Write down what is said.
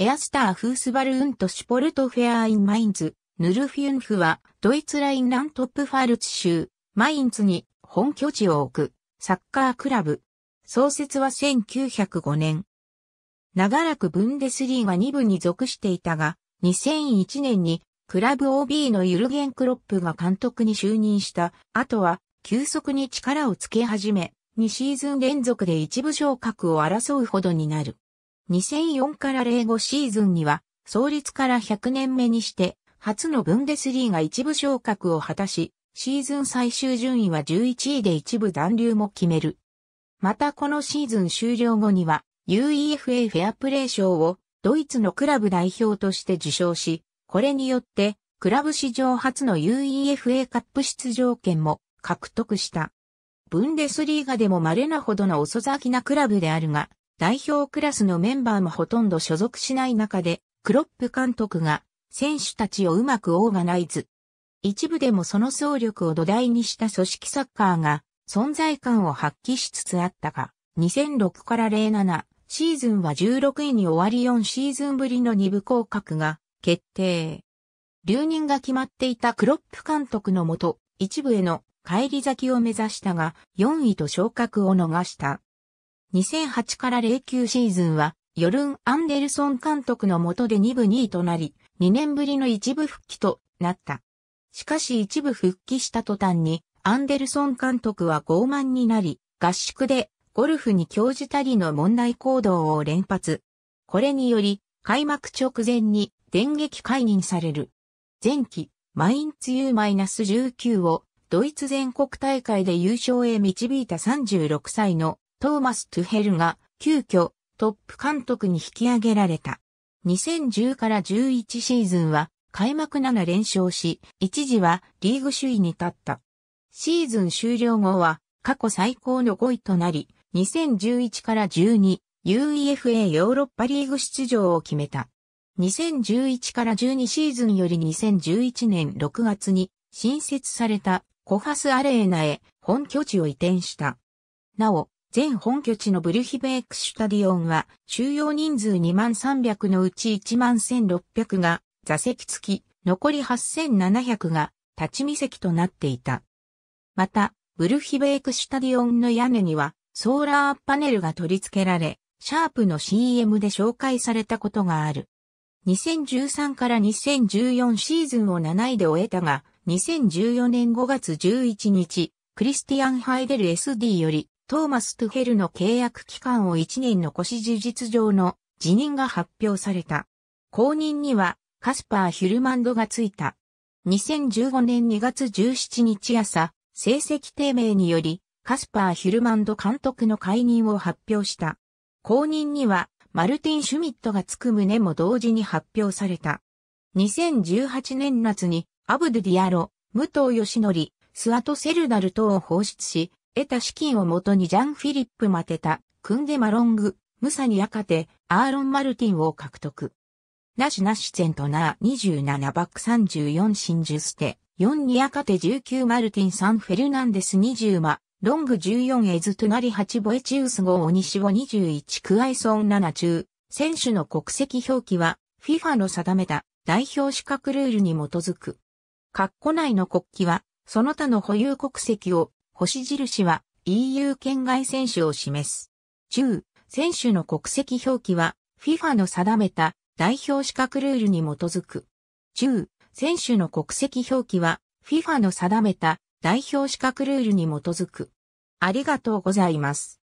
エアスター・フースバルーンとシュポルトフェアイン・マインズ、ヌルフィュンフは、ドイツラインラントップファルツ州、マインズに本拠地を置く、サッカークラブ。創設は1905年。長らくブンデスリーは2部に属していたが、2001年にクラブ OB のユルゲン・クロップが監督に就任したあとは、急速に力をつけ始め、2シーズン連続で一部昇格を争うほどになる。2004から05シーズンには、創立から100年目にして、初のブンデスリーが一部昇格を果たし、シーズン最終順位は11位で一部残留も決める。またこのシーズン終了後には UEFA フェアプレー賞をドイツのクラブ代表として受賞し、これによってクラブ史上初の UEFA カップ出場権も獲得した。ブンデスリーガでも稀なほどの遅咲きなクラブであるが、代表クラスのメンバーもほとんど所属しない中で、クロップ監督が選手たちをうまくオーガナイズ。一部でもその総力を土台にした組織サッカーが存在感を発揮しつつあったが、2006から07シーズンは16位に終わり4シーズンぶりの2部降格が決定。留任が決まっていたクロップ監督のもと、一部への帰り咲きを目指したが、4位と昇格を逃した。2008から09シーズンは、ヨルン・アンデルソン監督の下で2部2位となり、2年ぶりの一部復帰となった。しかし一部復帰した途端に、アンデルソン監督は傲慢になり、合宿でゴルフに興じたりの問題行動を連発。これにより、開幕直前に電撃解任される。前期、マインツ U-19 をドイツ全国大会で優勝へ導いた36歳のトーマス・トゥヘルが急遽トップ監督に引き上げられた。2010から11シーズンは開幕7連勝し、一時はリーグ首位に立った。シーズン終了後は過去最高の5位となり、2011から12、UEFA ヨーロッパリーグ出場を決めた。2011から12シーズンより2011年6月に新設されたコハスアレーナへ本拠地を移転した。なお、全本拠地のブリュヒベークシュタディオンは、収容人数2万300のうち1万1600が座席付き、残り8700が立ち見席となっていた。また、ブルヒベークシュタディオンの屋根には、ソーラーパネルが取り付けられ、シャープの CM で紹介されたことがある。2013から2014シーズンを7位で終えたが、2014年5月11日、クリスティアン・ハイデル SD より、トーマス・トゥヘルの契約期間を1年残し事実上の辞任が発表された。後任にはカスパー・ヒュルマンドがついた。2015年2月17日朝、成績低迷により、カスパー・ヒュルマンド監督の解任を発表した。後任には、マルティン・シュミットがつく旨も同時に発表された。2018年夏に、アブドゥ・ディアロ、武藤義則、スワト・セルダル等を放出し、得た資金をもとにジャン・フィリップ・マテタ、クンデ・マロング、ムサニ・アカテ、アーロン・マルティンを獲得。ナシナシセントナー27バック34シンジュステ、4ニアカテ19マルティン3フェルナンデス20マ、ロング14エズトゥナリ8ボエチウス5オニシオ21クアイソン7中、選手の国籍表記は FIFA の定めた代表資格ルールに基づく。括弧内の国旗は、その他の保有国籍を星印は EU 圏外選手を示す。10、選手の国籍表記は FIFA の定めた代表資格ルールに基づく。10、選手の国籍表記は FIFA の定めた代表資格ルールに基づく。ありがとうございます。